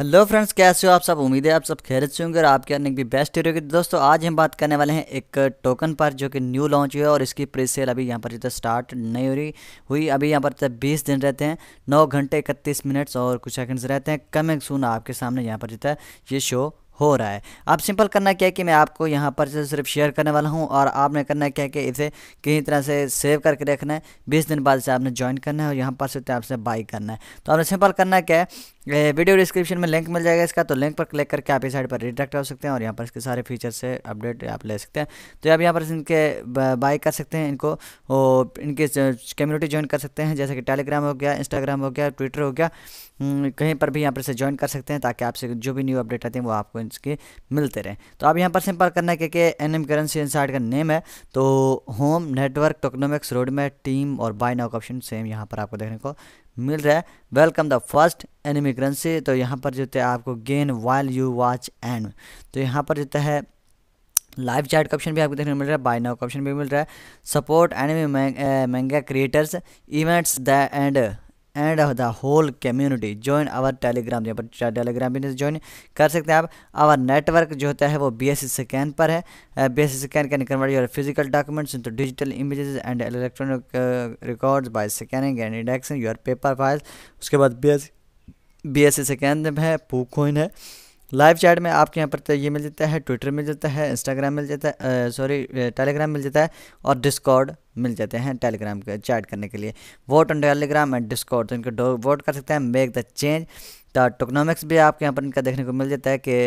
hello friends कैसे हो आप सब उम्मीद है आप सब खैरत से होंगे और आपके अर्निंग भी बेस्ट रही दोस्तों आज हम बात करने वाले हैं एक टोकन पर जो कि न्यू लॉन्च हुआ है और इसकी प्री सेल अभी यहाँ पर जितना स्टार्ट नहीं हो रही हुई अभी यहाँ पर है तो बीस दिन रहते हैं नौ घंटे इकतीस मिनट्स और कुछ सेकंड्स रहते हैं कमिंग सुन आपके सामने यहाँ पर जितना ये शो हो रहा है आप सिंपल करना क्या है कि मैं आपको यहाँ पर सिर्फ शेयर करने वाला हूँ और आपने करना क्या है कि इसे किसी तरह से सेव करके रखना है बीस दिन बाद से आपने ज्वाइन करना है और यहाँ पर से तो आपसे बाई करना है तो आपने सिंपल करना क्या है वीडियो डिस्क्रिप्शन में लिंक मिल जाएगा इसका तो लिंक पर क्लिक करके आप इस साइड पर रिडक्ट कर सकते हैं और यहाँ पर इसके सारे फीचर से अपडेट आप ले सकते हैं तो आप यहाँ पर इनके बाई कर सकते हैं इनको इनके कम्युनिटी ज्वाइन कर सकते हैं जैसे कि टेलीग्राम हो गया इंस्टाग्राम हो गया ट्विटर हो गया कहीं पर भी यहाँ पर से ज्वाइन कर सकते हैं ताकि आपसे जो भी न्यू अपडेट आते हैं वो आपको करेंस के मिलते रहें तो आप यहाँ पर सिंपल करना है क्योंकि एन एम करेंसी इंसाइड का नेम है तो होम नेटवर्क टोकनोमिक्स रोड में टीम और बाय नाउ का ऑप्शन सेम यहाँ पर आपको देखने को मिल रहा है welcome the first anime currency तो यहाँ पर जो है आपको gain while you watch and तो यहाँ पर जो है लाइव चैट का ऑप्शन भी आपको देखने को मिल रहा है बाय नाउ का ऑप्शन भी मिल रहा है support anime manga creators events the end end of the whole community join our Telegram यहाँ पर टेलीग्राम भी ज्वाइन कर सकते हैं आप आवर नेटवर्क जो होता है वो बी एस स्कैन पर है B S scan can convert your physical documents into digital images and electronic records by scanning and indexing your paper files उसके बाद B S B S scan है PooCoin है लाइव चैट में आपके यहाँ पर ये मिल जाता है ट्विटर मिल जाता है इंस्टाग्राम मिल जाता है सॉरी टेलीग्राम मिल जाता है और डिस्कॉर्ड मिल जाते हैं टेलीग्राम के चैट करने के लिए vote on Telegram and Discord तो इनको वोट कर सकते हैं make the change the tokenomics भी आपके यहाँ पर इनका देखने को मिल जाता है कि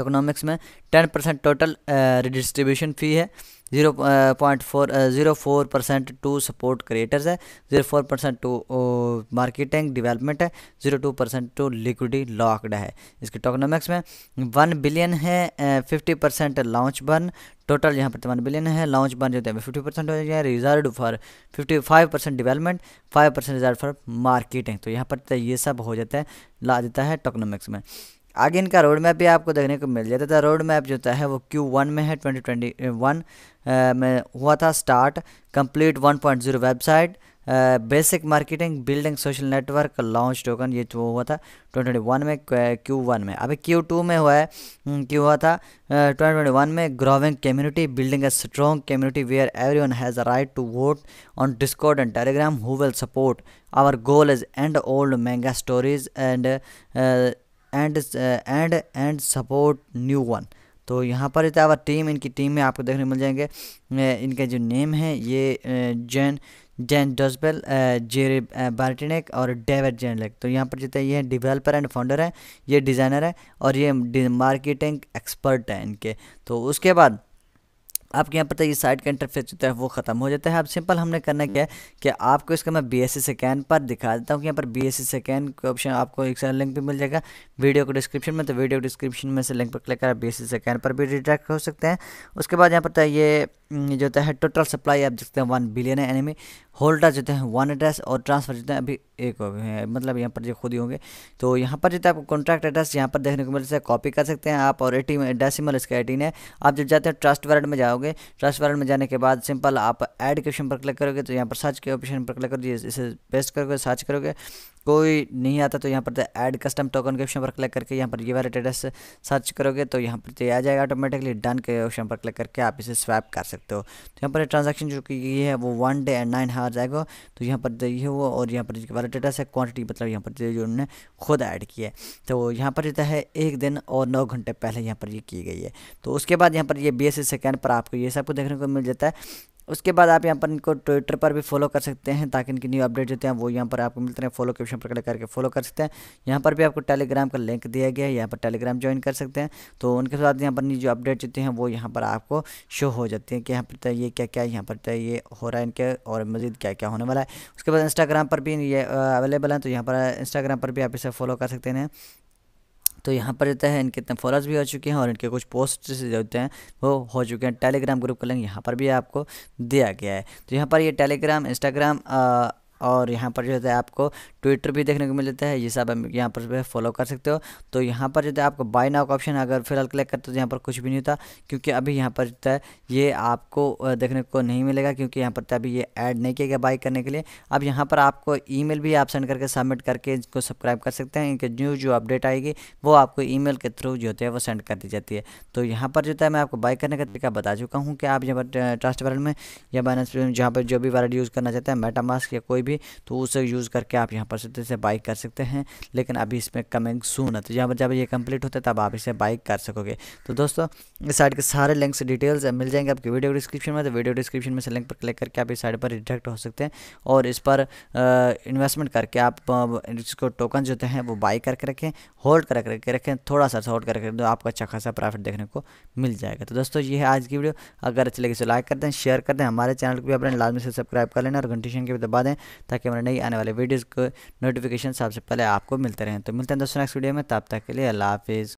टोकोनॉमिक्स में ten percent total redistribution fee है zero point four zero four percent to support creators है zero four percent to marketing development है zero two percent to liquidity locked है इसके टोकोनॉमिक्स में वन बिलियन है fifty percent launch burn total यहाँ पर one तो बिलियन है लॉन्च बर्न जो है फिफ्टी परसेंट हो जाए reserve for fifty five percent development five percent reserve for marketing तो यहाँ पर तो ये सब हो जाता है ला देता है टोकोनॉमिक्स में आगे इनका रोड मैप भी आपको देखने को मिल जाता था रोड मैप जो है वो क्यू वन में है ट्वेंटी ट्वेंटी वन में हुआ था start complete one point zero website basic marketing building social network launch token ये जो हुआ था ट्वेंटी ट्वेंटी वन में क्यू वन में अभी क्यू टू में हुआ है हम्म, क्यों हुआ था ट्वेंटी ट्वेंटी वन में growing community building a strong community where everyone has a right to vote on Discord and Telegram who will support our goal is and old manga stories and and and and support new one तो यहाँ पर इतना team इनकी team में आपको देखने मिल जाएंगे इनके जो नेम है ये जैन जैन डोसबेल जेरे बार्टिनेक और डेविड जेनलेक तो यहाँ पर जितने ये डिवेलपर एंड फाउंडर हैं ये डिज़ाइनर है और ये मार्केटिंग एक्सपर्ट हैं इनके तो उसके बाद आपके यहाँ पर तो ये साइड का इंटरफेस जो है वो ख़त्म हो जाता है अब सिंपल हमने करना क्या है कि आपको इसका मैं बी एस सी सेकेंड पर दिखा देता हूँ कि यहाँ पर बी एस सी सेकेंड का ऑप्शन आपको एक सारा लिंक भी मिल जाएगा वीडियो को डिस्क्रिप्शन में तो वीडियो डिस्क्रिप्शन में से लिंक पर क्लिक करें बी एस सी सेकेंड पर भी रिडायरेक्ट हो सकते हैं उसके बाद यहाँ पर तो ये हम्म, जो है टोटल सप्लाई आप देखते हैं वन बिलियन है एनिमी होल्डर जो है वन एड्रेस और ट्रांसफर जो है अभी एक है मतलब यहाँ पर जो खुद ही होंगे तो यहाँ पर जो है आपको कॉन्ट्रैक्ट एड्रेस यहाँ पर देखने को मिल सकता है कॉपी कर सकते हैं आप और एटीन डेसिमल इसका एटीन है आप जब जाते हैं ट्रस्ट वर्ड में जाओगे ट्रस्ट वर्ड में जाने के बाद सिंपल आप एड के ऑप्शन पर क्लिक करोगे तो यहाँ पर सर्च के ऑप्शन पर क्लिक कर इसे पेस्ट करोगे सर्च करोगे कोई नहीं आता तो यहाँ पर ऐड कस्टम टोकन के ऑप्शन पर क्लिक करके यहाँ पर ये वाला स्टेटस सर्च करोगे तो यहाँ पर आ जाएगा ऑटोमेटिकली डन के ऑप्शन पर क्लिक करके आप इसे स्वैप कर सकते हो तो यहाँ पर ट्रांजेक्शन जो की गई है वो वन डे एंड नाइन हार जाएगा तो यहाँ पर ये वो और यहाँ पर वाला स्टेटस है क्वान्टिटी मतलब यहाँ पर जो उन्होंने खुद ऐड किया है तो यहाँ पर जो है एक दिन और नौ घंटे पहले यहाँ पर ये की गई है तो उसके बाद यहाँ पर ये बी एस सेकेंड पर आपको ये सब कुछ देखने को मिल जाता है उसके बाद आप यहाँ पर इनको ट्विटर पर भी फॉलो कर सकते हैं ताकि इनकी न्यू अपडेट जो है वो यहाँ पर आपको मिलते हैं फॉलो के ऑप्शन पर क्लिक करके फॉलो कर सकते हैं यहाँ पर भी आपको टेलीग्राम का लिंक दिया गया है यहाँ पर टेलीग्राम ज्वाइन कर सकते हैं तो उनके साथ यहाँ पर जो अपडेट जो हैं वो यहाँ पर आपको शो हो जाती है कि यहाँ पर तो ये क्या क्या यहाँ पर तो ये हो रहा है इनके और मज़ीद क्या क्या होने वाला है उसके बाद इंस्टाग्राम पर भी ये अवेलेबल है तो यहाँ पर इंस्टाग्राम पर भी आप इसे फॉलो कर सकते हैं तो यहाँ पर रहता है इनके इतने फॉलोअर्स भी हो चुके हैं और इनके कुछ पोस्ट जो होते हैं वो हो चुके हैं टेलीग्राम ग्रुप का लिंक यहाँ पर भी आपको दिया गया है तो यहाँ पर ये टेलीग्राम इंस्टाग्राम और यहाँ पर जो है आपको ट्विटर भी देखने को मिल जाता है ये सब यहाँ पर जो है फॉलो कर सकते हो तो यहाँ पर जो है आपको बाय नाउ का ऑप्शन अगर फिलहाल क्लिक करते हो तो यहाँ पर कुछ भी नहीं होता क्योंकि अभी यहाँ पर जो है ये आपको देखने को नहीं मिलेगा क्योंकि यहाँ पर तो अभी ये ऐड नहीं किया गया बाई करने के लिए अब यहाँ पर आपको मेल भी आप सेंड करके सबमिट करके इसको सब्सक्राइब कर सकते हैं इनके न्यू जो अपडेट आएगी वो आपको मेल के थ्रू जो होता है वो सेंड कर दी जाती है तो यहाँ पर जो है मैं आपको बाई करने का तरीका बता चुका हूँ कि आप यहाँ पर ट्रस्ट वर्ल्ड में या बैलेंस जहाँ पर जो भी वर्ड यूज़ करना चाहते हैं मेटामास्क या कोई भी भी तो उसे यूज़ करके आप यहाँ पर सीधे से बाइक कर सकते हैं लेकिन अभी इसमें कमिंग सून है तो जब जब ये कंप्लीट होता है तब आप इसे बाइक कर सकोगे तो दोस्तों इस साइड के सारे लिंक डिटेल्स मिल जाएंगे आपकी वीडियो डिस्क्रिप्शन में तो वीडियो डिस्क्रिप्शन में से लिंक पर क्लिक करके आप इस साइड पर डिटेक्ट हो सकते हैं और इस पर इन्वेस्टमेंट करके आप इसको टोकन जो हैं वो बाई करके रखें होल्ड करके रखें थोड़ा सा होल्ड करके तो आपको अच्छा खासा प्रॉफिट देखने को मिल जाएगा तो दोस्तों ये है आज की वीडियो अगर अच्छी लगी तो लाइक कर दें शेयर कर दें हमारे चैनल को भी अपने लाजमी से सब्सक्राइब कर लेना और घंटी के भी दबा दें ताकि हमारे नई आने वाले वीडियोज़ को नोटिफिकेशन सबसे पहले आपको मिलते रहें तो मिलते हैं दोस्तों नेक्स्ट वीडियो में तब तक के लिए अल्लाह हाफिज़